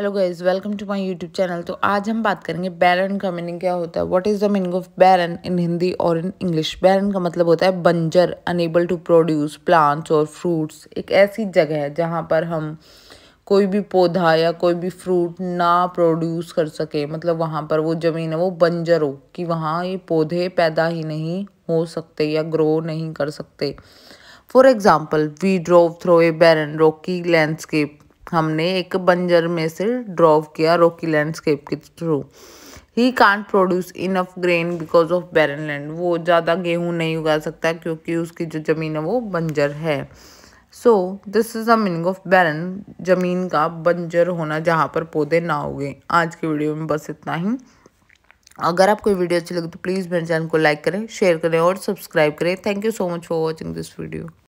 hello guys welcome to my YouTube channel तो आज हम बात करेंगे बैरन का मीनिंग क्या होता है what is the meaning of barren in Hindi और इन इंग्लिश बैरन का मतलब होता है बंजर अनेबल टू प्रोड्यूस प्लांट्स और फ्रूट्स एक ऐसी जगह है जहाँ पर हम कोई भी पौधा या कोई भी फ्रूट ना प्रोड्यूस कर सके मतलब वहाँ पर वो ज़मीन है वो बंजर हो कि वहाँ ये पौधे पैदा ही नहीं हो सकते या ग्रो नहीं कर सकते for example we drove through a barren rocky landscape हमने एक बंजर में से ड्रॉव किया रोकी लैंडस्केप के थ्रू ही can't produce enough grain because of barren land वो ज़्यादा गेहूँ नहीं उगा सकता क्योंकि उसकी जो ज़मीन है वो बंजर है so this is the meaning of barren ज़मीन का बंजर होना जहाँ पर पौधे ना उगे आज की वीडियो में बस इतना ही अगर आपको वीडियो अच्छी लगे तो प्लीज़ मेरे चैनल को लाइक करें शेयर करें और सब्सक्राइब करें thank you so much for watching this video